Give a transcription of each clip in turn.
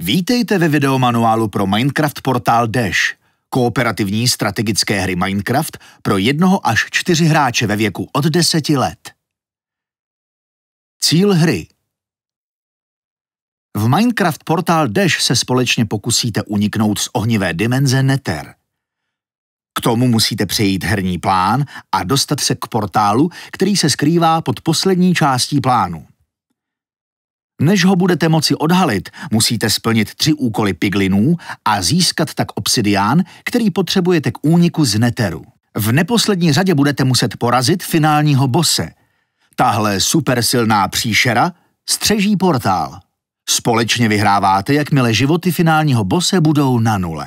Vítejte ve videomanuálu pro Minecraft portál Dash, kooperativní strategické hry Minecraft pro jednoho až čtyři hráče ve věku od deseti let. Cíl hry V Minecraft portál Dash se společně pokusíte uniknout z ohnivé dimenze Nether. K tomu musíte přejít herní plán a dostat se k portálu, který se skrývá pod poslední částí plánu. Než ho budete moci odhalit, musíte splnit tři úkoly piglinů a získat tak obsidián, který potřebujete k úniku z neteru. V neposlední řadě budete muset porazit finálního bose. Tahle supersilná příšera střeží portál. Společně vyhráváte, jakmile životy finálního bose budou na nule.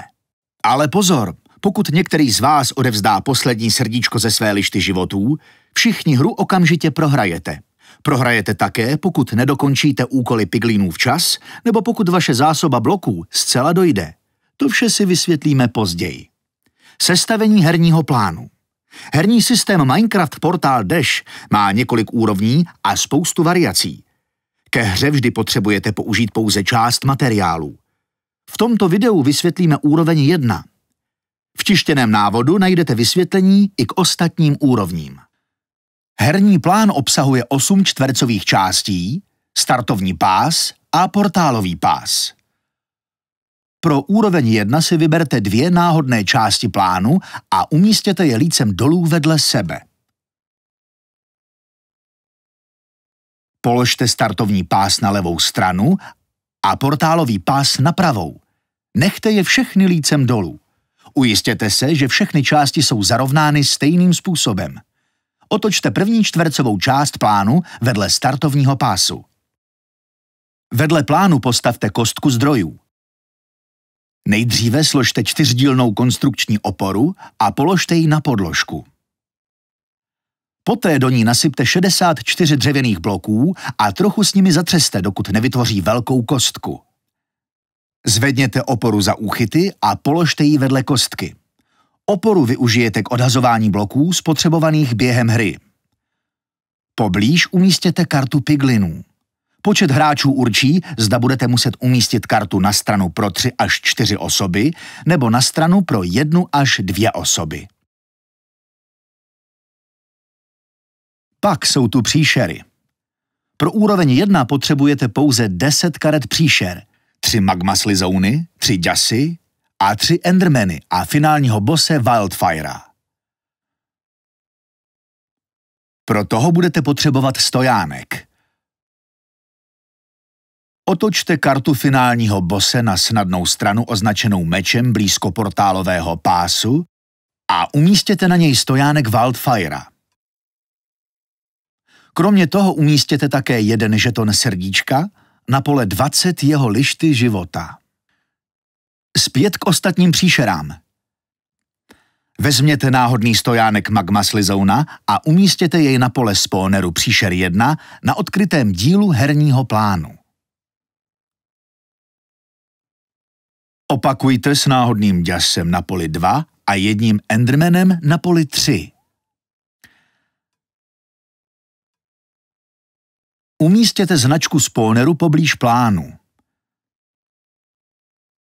Ale pozor, pokud některý z vás odevzdá poslední srdíčko ze své lišty životů, všichni hru okamžitě prohrajete. Prohrajete také, pokud nedokončíte úkoly piglínů včas, nebo pokud vaše zásoba bloků zcela dojde. To vše si vysvětlíme později. Sestavení herního plánu Herní systém Minecraft Portal Dash má několik úrovní a spoustu variací. Ke hře vždy potřebujete použít pouze část materiálů. V tomto videu vysvětlíme úroveň 1. V tištěném návodu najdete vysvětlení i k ostatním úrovním. Herní plán obsahuje 8 čtvercových částí, startovní pás a portálový pás. Pro úroveň 1 si vyberte dvě náhodné části plánu a umístěte je lícem dolů vedle sebe. Položte startovní pás na levou stranu a portálový pás na pravou. Nechte je všechny lícem dolů. Ujistěte se, že všechny části jsou zarovnány stejným způsobem otočte první čtvercovou část plánu vedle startovního pásu. Vedle plánu postavte kostku zdrojů. Nejdříve složte čtyřdílnou konstrukční oporu a položte ji na podložku. Poté do ní nasypte 64 dřevěných bloků a trochu s nimi zatřeste, dokud nevytvoří velkou kostku. Zvedněte oporu za úchyty a položte ji vedle kostky. Oporu využijete k odhazování bloků spotřebovaných během hry. Poblíž umístěte kartu piglinů. Počet hráčů určí, zda budete muset umístit kartu na stranu pro tři až čtyři osoby nebo na stranu pro jednu až dvě osoby. Pak jsou tu příšery. Pro úroveň 1 potřebujete pouze 10 karet příšer, 3 magma slizouny, 3 děsy, a tři endermeny a finálního bose Wildfirea. Pro toho budete potřebovat stojánek. Otočte kartu finálního bose na snadnou stranu označenou mečem blízko portálového pásu a umístěte na něj stojánek Wildfirea. Kromě toho umístěte také jeden žeton srdíčka na pole 20 jeho lišty života. Zpět k ostatním příšerám. Vezměte náhodný stojánek magma slizouna a umístěte jej na pole spawneru příšer 1 na odkrytém dílu herního plánu. Opakujte s náhodným děsem na poli 2 a jedním endermanem na poli 3. Umístěte značku spawneru poblíž plánu.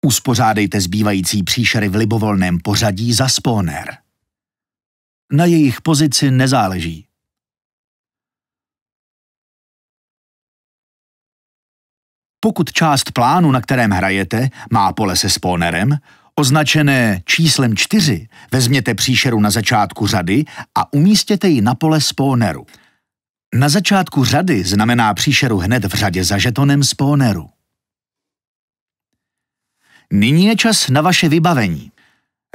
Uspořádejte zbývající příšery v libovolném pořadí za spóner. Na jejich pozici nezáleží. Pokud část plánu, na kterém hrajete, má pole se spónerem označené číslem 4, vezměte příšeru na začátku řady a umístěte ji na pole spóneru. Na začátku řady znamená příšeru hned v řadě za žetonem spóneru. Nyní je čas na vaše vybavení.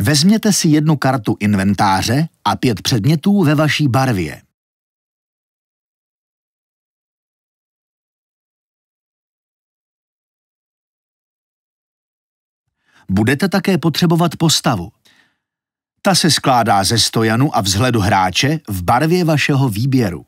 Vezměte si jednu kartu inventáře a pět předmětů ve vaší barvě. Budete také potřebovat postavu. Ta se skládá ze stojanu a vzhledu hráče v barvě vašeho výběru.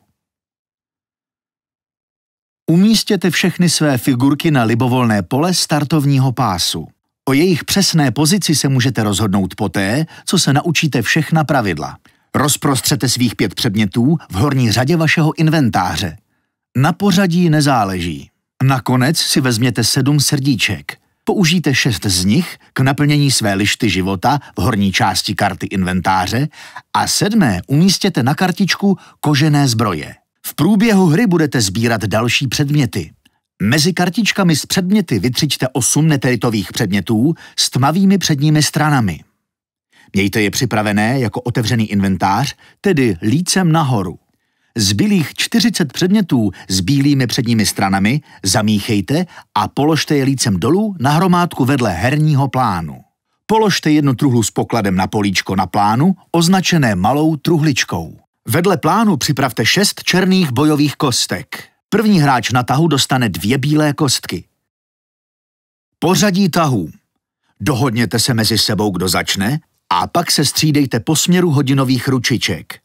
Umístěte všechny své figurky na libovolné pole startovního pásu. O jejich přesné pozici se můžete rozhodnout poté, co se naučíte všechna pravidla. Rozprostřete svých pět předmětů v horní řadě vašeho inventáře. Na pořadí nezáleží. Nakonec si vezměte sedm srdíček. Použijte šest z nich k naplnění své lišty života v horní části karty inventáře a sedmé umístěte na kartičku kožené zbroje. V průběhu hry budete sbírat další předměty. Mezi kartičkami s předměty vytřičte osm neteritových předmětů s tmavými předními stranami. Mějte je připravené jako otevřený inventář, tedy lícem nahoru. Zbylých 40 předmětů s bílými předními stranami zamíchejte a položte je lícem dolů na hromádku vedle herního plánu. Položte jednu truhlu s pokladem na políčko na plánu, označené malou truhličkou. Vedle plánu připravte šest černých bojových kostek. První hráč na tahu dostane dvě bílé kostky. Pořadí tahů. Dohodněte se mezi sebou, kdo začne, a pak se střídejte po směru hodinových ručiček.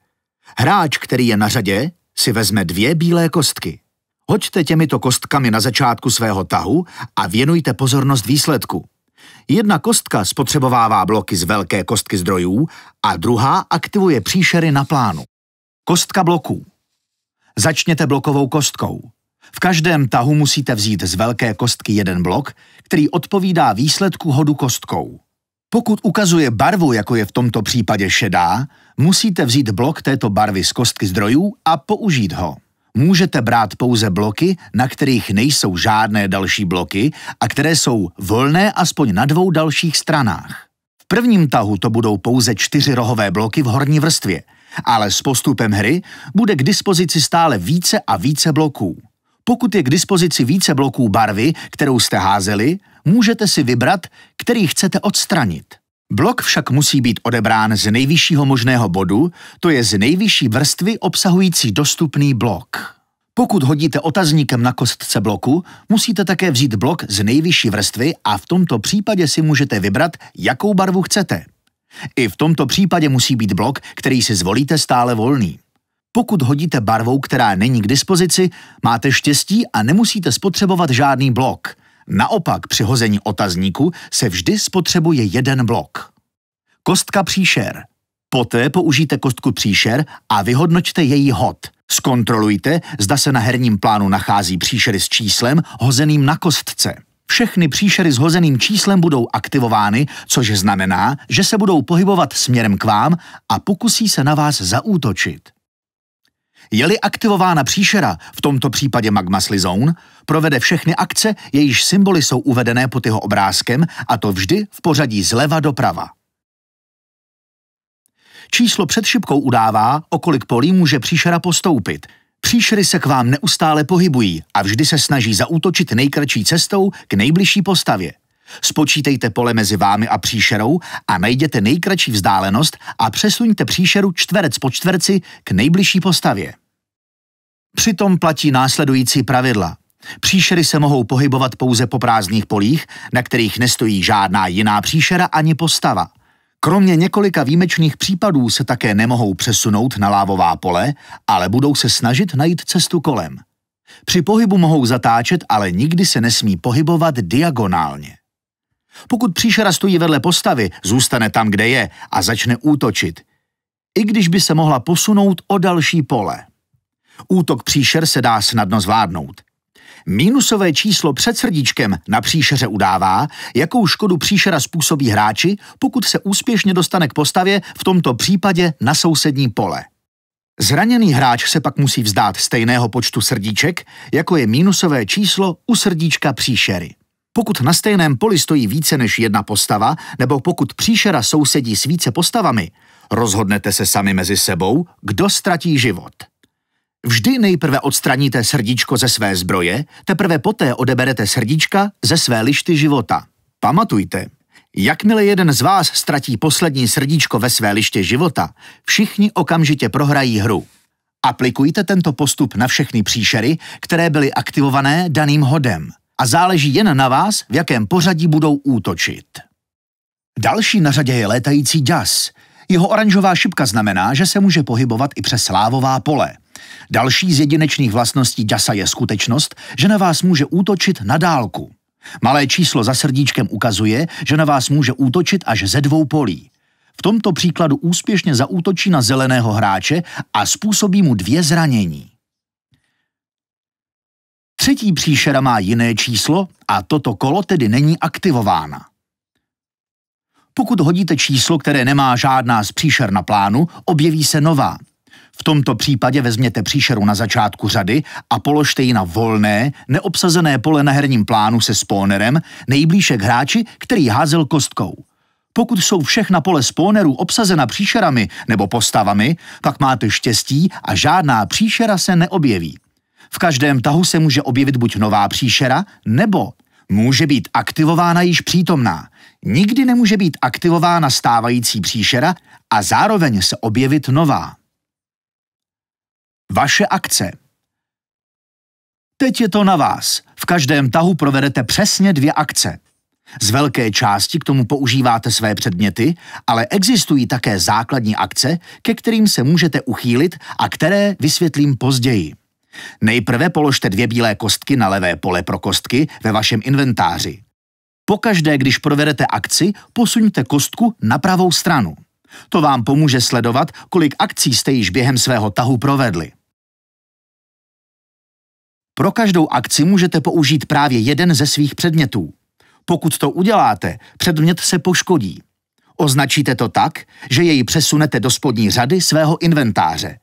Hráč, který je na řadě, si vezme dvě bílé kostky. Hoďte těmito kostkami na začátku svého tahu a věnujte pozornost výsledku. Jedna kostka spotřebovává bloky z velké kostky zdrojů a druhá aktivuje příšery na plánu. Kostka bloků. Začněte blokovou kostkou. V každém tahu musíte vzít z velké kostky jeden blok, který odpovídá výsledku hodu kostkou. Pokud ukazuje barvu, jako je v tomto případě šedá, musíte vzít blok této barvy z kostky zdrojů a použít ho. Můžete brát pouze bloky, na kterých nejsou žádné další bloky a které jsou volné aspoň na dvou dalších stranách. V prvním tahu to budou pouze čtyři rohové bloky v horní vrstvě – ale s postupem hry bude k dispozici stále více a více bloků. Pokud je k dispozici více bloků barvy, kterou jste házeli, můžete si vybrat, který chcete odstranit. Blok však musí být odebrán z nejvyššího možného bodu, to je z nejvyšší vrstvy obsahující dostupný blok. Pokud hodíte otazníkem na kostce bloku, musíte také vzít blok z nejvyšší vrstvy a v tomto případě si můžete vybrat, jakou barvu chcete. I v tomto případě musí být blok, který si zvolíte stále volný. Pokud hodíte barvou, která není k dispozici, máte štěstí a nemusíte spotřebovat žádný blok. Naopak při hození otazníku se vždy spotřebuje jeden blok. Kostka příšer. Poté použijte kostku příšer a vyhodnoťte její hod. Zkontrolujte, zda se na herním plánu nachází příšery s číslem hozeným na kostce. Všechny příšery s hozeným číslem budou aktivovány, což znamená, že se budou pohybovat směrem k vám a pokusí se na vás zaútočit. Je-li aktivována příšera, v tomto případě Magma Slizoun, provede všechny akce, jejíž symboly jsou uvedené pod jeho obrázkem a to vždy v pořadí zleva doprava. Číslo před šipkou udává, o kolik polí může příšera postoupit – Příšery se k vám neustále pohybují a vždy se snaží zaútočit nejkračší cestou k nejbližší postavě. Spočítejte pole mezi vámi a příšerou a najděte nejkračší vzdálenost a přesuňte příšeru čtverec po čtverci k nejbližší postavě. Přitom platí následující pravidla. Příšery se mohou pohybovat pouze po prázdných polích, na kterých nestojí žádná jiná příšera ani postava. Kromě několika výjimečných případů se také nemohou přesunout na lávová pole, ale budou se snažit najít cestu kolem. Při pohybu mohou zatáčet, ale nikdy se nesmí pohybovat diagonálně. Pokud příšera stojí vedle postavy, zůstane tam, kde je a začne útočit, i když by se mohla posunout o další pole. Útok příšer se dá snadno zvládnout. Mínusové číslo před srdíčkem na příšeře udává, jakou škodu příšera způsobí hráči, pokud se úspěšně dostane k postavě, v tomto případě na sousední pole. Zraněný hráč se pak musí vzdát stejného počtu srdíček, jako je mínusové číslo u srdíčka příšery. Pokud na stejném poli stojí více než jedna postava, nebo pokud příšera sousedí s více postavami, rozhodnete se sami mezi sebou, kdo ztratí život. Vždy nejprve odstraníte srdíčko ze své zbroje, teprve poté odeberete srdíčka ze své lišty života. Pamatujte, jakmile jeden z vás ztratí poslední srdíčko ve své liště života, všichni okamžitě prohrají hru. Aplikujte tento postup na všechny příšery, které byly aktivované daným hodem a záleží jen na vás, v jakém pořadí budou útočit. Další na řadě je létající děs. Jeho oranžová šipka znamená, že se může pohybovat i přes slávová pole – Další z jedinečných vlastností DASA je skutečnost, že na vás může útočit na dálku. Malé číslo za srdíčkem ukazuje, že na vás může útočit až ze dvou polí. V tomto příkladu úspěšně zaútočí na zeleného hráče a způsobí mu dvě zranění. Třetí příšera má jiné číslo a toto kolo tedy není aktivována. Pokud hodíte číslo, které nemá žádná z příšer na plánu, objeví se nová. V tomto případě vezměte příšeru na začátku řady a položte ji na volné, neobsazené pole na herním plánu se spónerem, nejblíže k hráči, který házel kostkou. Pokud jsou všechna pole spónerů obsazena příšerami nebo postavami, pak máte štěstí a žádná příšera se neobjeví. V každém tahu se může objevit buď nová příšera, nebo může být aktivována již přítomná. Nikdy nemůže být aktivována stávající příšera a zároveň se objevit nová. Vaše akce. Teď je to na vás. V každém tahu provedete přesně dvě akce. Z velké části k tomu používáte své předměty, ale existují také základní akce, ke kterým se můžete uchýlit a které vysvětlím později. Nejprve položte dvě bílé kostky na levé pole pro kostky ve vašem inventáři. Pokaždé, když provedete akci, posuňte kostku na pravou stranu. To vám pomůže sledovat, kolik akcí jste již během svého tahu provedli. Pro každou akci můžete použít právě jeden ze svých předmětů. Pokud to uděláte, předmět se poškodí. Označíte to tak, že jej přesunete do spodní řady svého inventáře.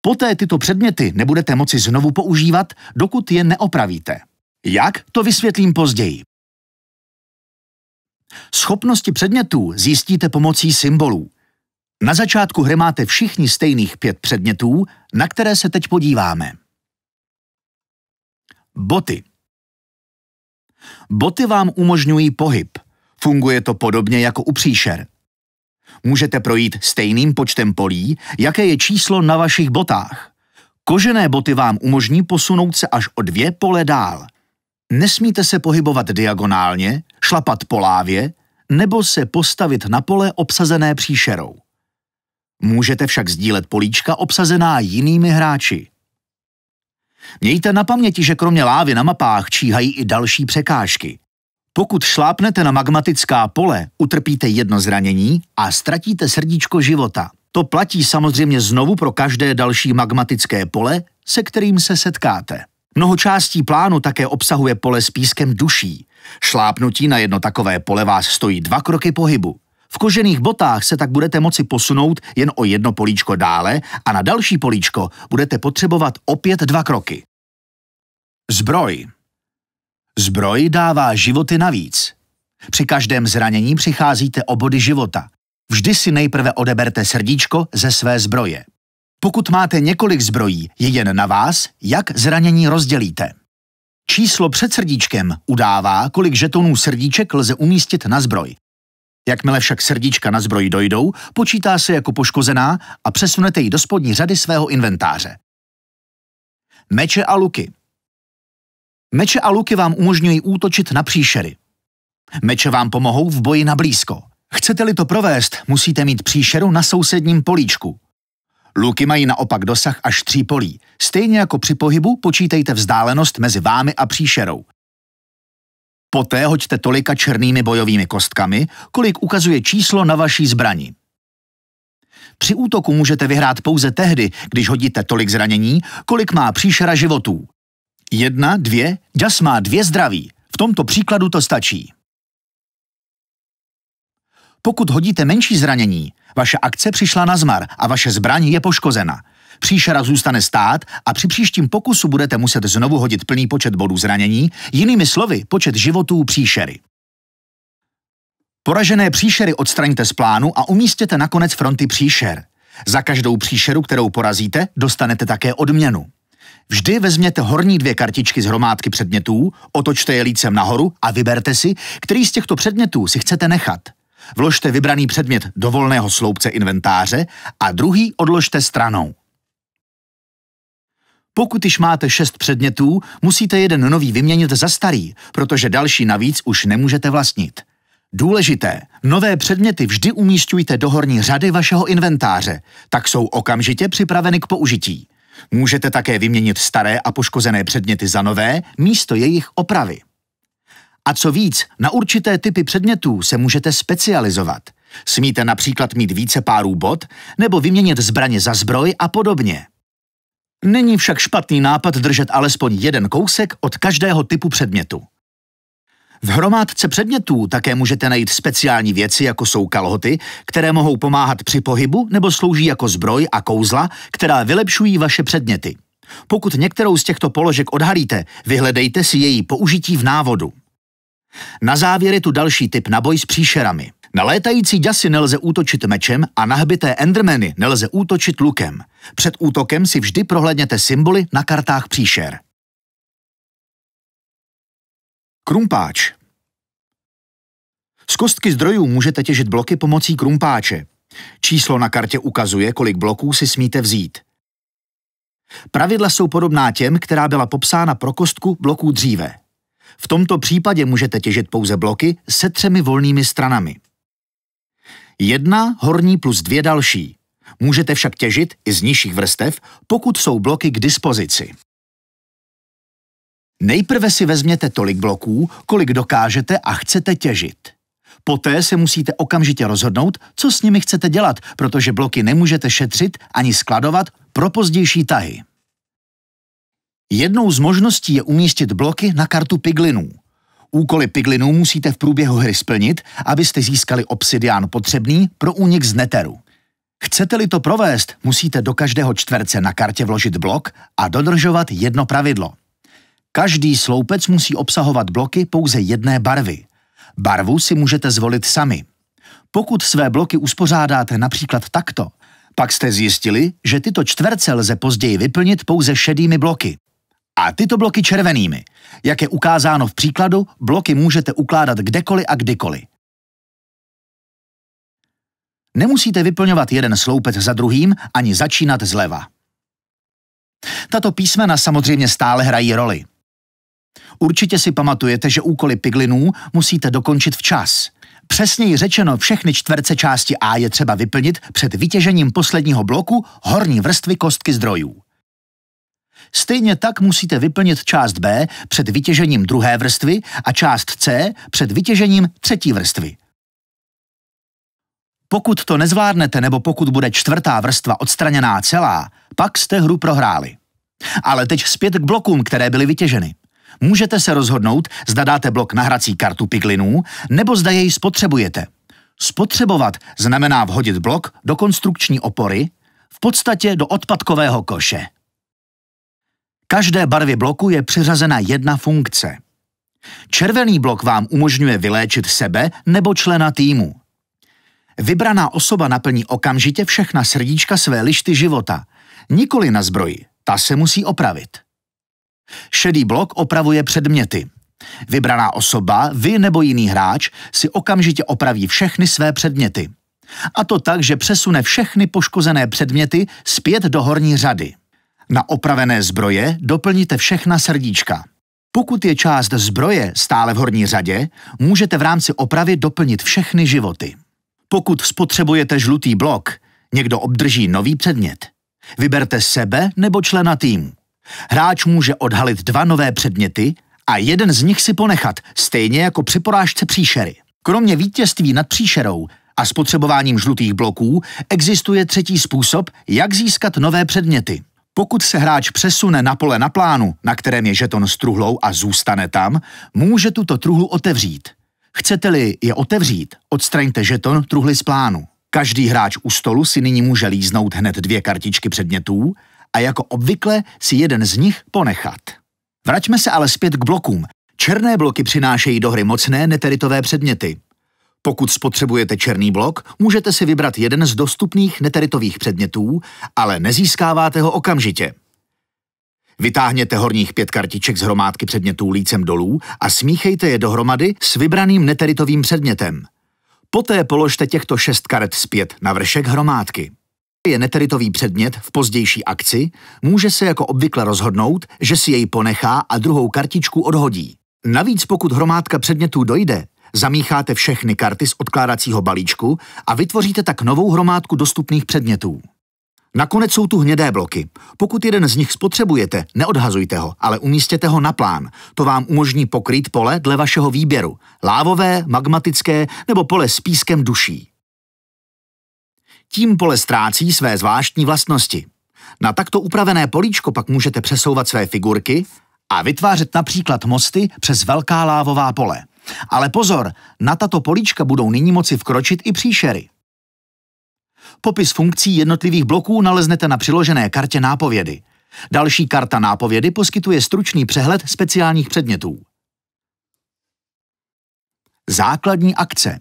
Poté tyto předměty nebudete moci znovu používat, dokud je neopravíte. Jak? To vysvětlím později. Schopnosti předmětů zjistíte pomocí symbolů. Na začátku hry máte všichni stejných pět předmětů, na které se teď podíváme. Boty. Boty vám umožňují pohyb. Funguje to podobně jako u příšer. Můžete projít stejným počtem polí, jaké je číslo na vašich botách. Kožené boty vám umožní posunout se až o dvě pole dál. Nesmíte se pohybovat diagonálně, šlapat po lávě nebo se postavit na pole obsazené příšerou. Můžete však sdílet políčka obsazená jinými hráči. Mějte na paměti, že kromě lávy na mapách číhají i další překážky. Pokud šlápnete na magmatická pole, utrpíte jedno zranění a ztratíte srdíčko života. To platí samozřejmě znovu pro každé další magmatické pole, se kterým se setkáte. Mnoho částí plánu také obsahuje pole s pískem duší. Šlápnutí na jedno takové pole vás stojí dva kroky pohybu. V kožených botách se tak budete moci posunout jen o jedno políčko dále a na další políčko budete potřebovat opět dva kroky. Zbroj. Zbroj dává životy navíc. Při každém zranění přicházíte o body života. Vždy si nejprve odeberte srdíčko ze své zbroje. Pokud máte několik zbrojí, je jen na vás, jak zranění rozdělíte. Číslo před srdíčkem udává, kolik žetonů srdíček lze umístit na zbroj. Jakmile však srdíčka na zbroj dojdou, počítá se jako poškozená a přesunete ji do spodní řady svého inventáře. Meče a luky Meče a luky vám umožňují útočit na příšery. Meče vám pomohou v boji na blízko. Chcete-li to provést, musíte mít příšeru na sousedním políčku. Luky mají naopak dosah až tří polí. Stejně jako při pohybu počítejte vzdálenost mezi vámi a příšerou. Poté hoďte tolika černými bojovými kostkami, kolik ukazuje číslo na vaší zbrani. Při útoku můžete vyhrát pouze tehdy, když hodíte tolik zranění, kolik má příšera životů. Jedna, dvě, ďas má dvě zdraví. V tomto příkladu to stačí. Pokud hodíte menší zranění, vaše akce přišla na zmar a vaše zbraň je poškozena – Příšera zůstane stát a při příštím pokusu budete muset znovu hodit plný počet bodů zranění, jinými slovy počet životů příšery. Poražené příšery odstraňte z plánu a umístěte na konec fronty příšer. Za každou příšeru, kterou porazíte, dostanete také odměnu. Vždy vezměte horní dvě kartičky z hromádky předmětů, otočte je lícem nahoru a vyberte si, který z těchto předmětů si chcete nechat. Vložte vybraný předmět do volného sloupce inventáře a druhý odložte stranou. Pokud již máte šest předmětů, musíte jeden nový vyměnit za starý, protože další navíc už nemůžete vlastnit. Důležité, nové předměty vždy umístujte do horní řady vašeho inventáře, tak jsou okamžitě připraveny k použití. Můžete také vyměnit staré a poškozené předměty za nové místo jejich opravy. A co víc, na určité typy předmětů se můžete specializovat. Smíte například mít více párů bod nebo vyměnit zbraně za zbroj a podobně. Není však špatný nápad držet alespoň jeden kousek od každého typu předmětu. V hromádce předmětů také můžete najít speciální věci, jako jsou kalhoty, které mohou pomáhat při pohybu nebo slouží jako zbroj a kouzla, která vylepšují vaše předměty. Pokud některou z těchto položek odhalíte, vyhledejte si její použití v návodu. Na závěr je tu další typ na boj s příšerami. Na létající děsi nelze útočit mečem a na hbité endermeny nelze útočit lukem. Před útokem si vždy prohlédněte symboly na kartách příšer. Krumpáč Z kostky zdrojů můžete těžit bloky pomocí krumpáče. Číslo na kartě ukazuje, kolik bloků si smíte vzít. Pravidla jsou podobná těm, která byla popsána pro kostku bloků dříve. V tomto případě můžete těžit pouze bloky se třemi volnými stranami. Jedna horní plus dvě další. Můžete však těžit i z nižších vrstev, pokud jsou bloky k dispozici. Nejprve si vezměte tolik bloků, kolik dokážete a chcete těžit. Poté se musíte okamžitě rozhodnout, co s nimi chcete dělat, protože bloky nemůžete šetřit ani skladovat pro pozdější tahy. Jednou z možností je umístit bloky na kartu piglinů. Úkoly piglinů musíte v průběhu hry splnit, abyste získali obsidián potřebný pro únik z neteru. Chcete-li to provést, musíte do každého čtverce na kartě vložit blok a dodržovat jedno pravidlo. Každý sloupec musí obsahovat bloky pouze jedné barvy. Barvu si můžete zvolit sami. Pokud své bloky uspořádáte například takto, pak jste zjistili, že tyto čtverce lze později vyplnit pouze šedými bloky a tyto bloky červenými. Jak je ukázáno v příkladu, bloky můžete ukládat kdekoliv a kdykoliv. Nemusíte vyplňovat jeden sloupec za druhým ani začínat zleva. Tato písmena samozřejmě stále hrají roli. Určitě si pamatujete, že úkoly piglinů musíte dokončit včas. Přesněji řečeno, všechny čtverce části A je třeba vyplnit před vytěžením posledního bloku horní vrstvy kostky zdrojů. Stejně tak musíte vyplnit část B před vytěžením druhé vrstvy a část C před vytěžením třetí vrstvy. Pokud to nezvládnete nebo pokud bude čtvrtá vrstva odstraněná celá, pak jste hru prohráli. Ale teď zpět k blokům, které byly vytěženy. Můžete se rozhodnout, zda dáte blok na hrací kartu piglinů, nebo zda jej spotřebujete. Spotřebovat znamená vhodit blok do konstrukční opory, v podstatě do odpadkového koše. Každé barvě bloku je přiřazena jedna funkce. Červený blok vám umožňuje vyléčit sebe nebo člena týmu. Vybraná osoba naplní okamžitě všechna srdíčka své lišty života, nikoli na zbroji, ta se musí opravit. Šedý blok opravuje předměty. Vybraná osoba, vy nebo jiný hráč, si okamžitě opraví všechny své předměty. A to tak, že přesune všechny poškozené předměty zpět do horní řady. Na opravené zbroje doplníte všechna srdíčka. Pokud je část zbroje stále v horní řadě, můžete v rámci opravy doplnit všechny životy. Pokud spotřebujete žlutý blok, někdo obdrží nový předmět. Vyberte sebe nebo člena týmu. Hráč může odhalit dva nové předměty a jeden z nich si ponechat, stejně jako při porážce příšery. Kromě vítězství nad příšerou a spotřebováním žlutých bloků existuje třetí způsob, jak získat nové předměty. Pokud se hráč přesune na pole na plánu, na kterém je žeton s truhlou a zůstane tam, může tuto truhlu otevřít. Chcete-li je otevřít, odstraňte žeton truhly z plánu. Každý hráč u stolu si nyní může líznout hned dvě kartičky předmětů a jako obvykle si jeden z nich ponechat. Vraťme se ale zpět k blokům. Černé bloky přinášejí do hry mocné neteritové předměty. Pokud spotřebujete černý blok, můžete si vybrat jeden z dostupných neteritových předmětů, ale nezískáváte ho okamžitě. Vytáhněte horních pět kartiček z hromádky předmětů lícem dolů a smíchejte je dohromady s vybraným neteritovým předmětem. Poté položte těchto šest karet zpět na vršek hromádky. Je neteritový předmět v pozdější akci, může se jako obvykle rozhodnout, že si jej ponechá a druhou kartičku odhodí. Navíc pokud hromádka předmětů dojde, zamícháte všechny karty z odkládacího balíčku a vytvoříte tak novou hromádku dostupných předmětů. Nakonec jsou tu hnědé bloky. Pokud jeden z nich spotřebujete, neodhazujte ho, ale umístěte ho na plán. To vám umožní pokrýt pole dle vašeho výběru. Lávové, magmatické nebo pole s pískem duší. Tím pole ztrácí své zvláštní vlastnosti. Na takto upravené políčko pak můžete přesouvat své figurky a vytvářet například mosty přes velká lávová pole. Ale pozor, na tato políčka budou nyní moci vkročit i příšery. Popis funkcí jednotlivých bloků naleznete na přiložené kartě nápovědy. Další karta nápovědy poskytuje stručný přehled speciálních předmětů. Základní akce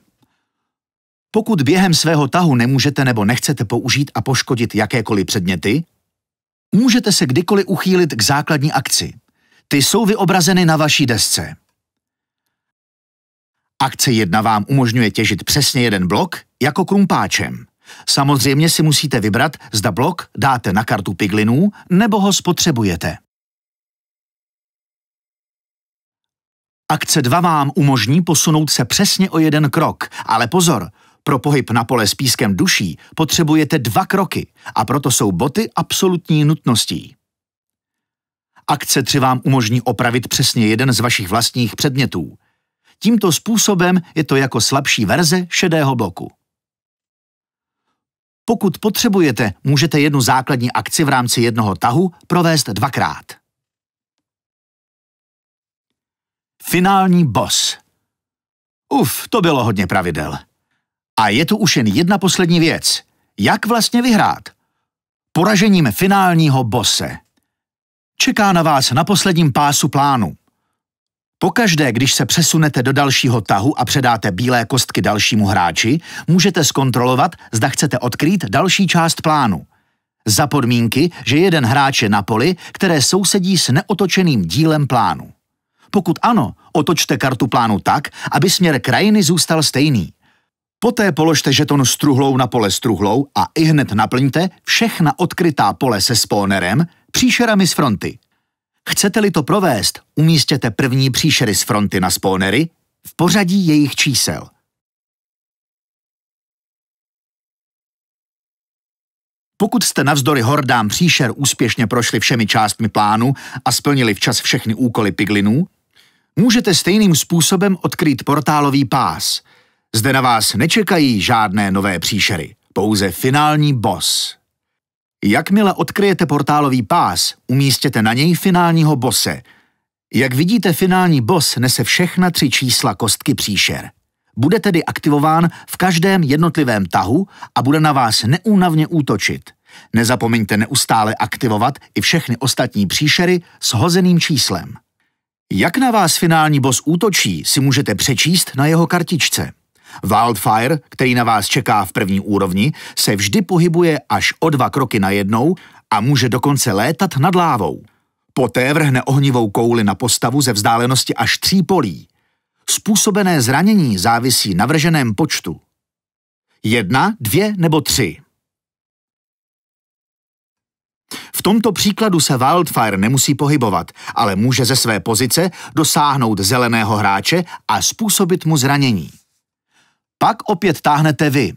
Pokud během svého tahu nemůžete nebo nechcete použít a poškodit jakékoliv předměty, můžete se kdykoliv uchýlit k základní akci. Ty jsou vyobrazeny na vaší desce. Akce 1 vám umožňuje těžit přesně jeden blok jako krumpáčem. Samozřejmě si musíte vybrat, zda blok dáte na kartu piglinů nebo ho spotřebujete. Akce 2 vám umožní posunout se přesně o jeden krok, ale pozor, pro pohyb na pole s pískem duší potřebujete dva kroky a proto jsou boty absolutní nutností. Akce 3 vám umožní opravit přesně jeden z vašich vlastních předmětů. Tímto způsobem je to jako slabší verze šedého bloku. Pokud potřebujete, můžete jednu základní akci v rámci jednoho tahu provést dvakrát. Finální boss. Uf, to bylo hodně pravidel. A je tu už jen jedna poslední věc. Jak vlastně vyhrát? Poražením finálního bose. Čeká na vás na posledním pásu plánu. Pokaždé, když se přesunete do dalšího tahu a předáte bílé kostky dalšímu hráči, můžete zkontrolovat, zda chcete odkrýt další část plánu. Za podmínky, že jeden hráč je na poli, které sousedí s neotočeným dílem plánu. Pokud ano, otočte kartu plánu tak, aby směr krajiny zůstal stejný. Poté položte žeton struhlou na pole struhlou a i hned naplňte všechna odkrytá pole se spónerem, příšerami z fronty. Chcete-li to provést, umístěte první příšery z fronty na spawnery v pořadí jejich čísel. Pokud jste navzdory hordám příšer úspěšně prošli všemi částmi plánu a splnili včas všechny úkoly piglinů, můžete stejným způsobem odkrýt portálový pás. Zde na vás nečekají žádné nové příšery, pouze finální boss. Jakmile odkryjete portálový pás, umístěte na něj finálního bose. Jak vidíte, finální boss nese všechna tři čísla kostky příšer. Bude tedy aktivován v každém jednotlivém tahu a bude na vás neúnavně útočit. Nezapomeňte neustále aktivovat i všechny ostatní příšery s hozeným číslem. Jak na vás finální boss útočí, si můžete přečíst na jeho kartičce. Wildfire, který na vás čeká v první úrovni, se vždy pohybuje až o dva kroky na jednou a může dokonce létat nad lávou. Poté vrhne ohnivou kouli na postavu ze vzdálenosti až tří polí. Způsobené zranění závisí na vrženém počtu. Jedna, dvě nebo tři. V tomto příkladu se Wildfire nemusí pohybovat, ale může ze své pozice dosáhnout zeleného hráče a způsobit mu zranění. Pak opět táhnete vy.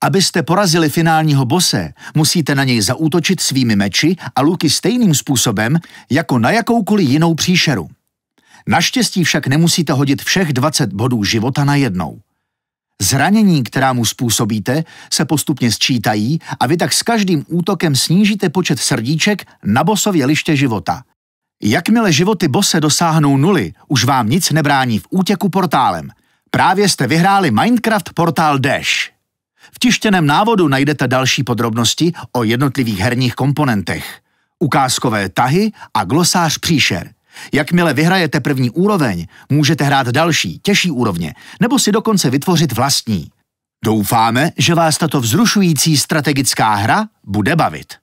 Abyste porazili finálního bose, musíte na něj zaútočit svými meči a luky stejným způsobem jako na jakoukoliv jinou příšeru. Naštěstí však nemusíte hodit všech 20 bodů života na jednou. Zranění, která mu způsobíte, se postupně sčítají a vy tak s každým útokem snížíte počet srdíček na bosově liště života. Jakmile životy bose dosáhnou nuly, už vám nic nebrání v útěku portálem – Právě jste vyhráli Minecraft Portal Dash. V tištěném návodu najdete další podrobnosti o jednotlivých herních komponentech, ukázkové tahy a glosář příšer. Jakmile vyhrajete první úroveň, můžete hrát další, těžší úrovně, nebo si dokonce vytvořit vlastní. Doufáme, že vás tato vzrušující strategická hra bude bavit.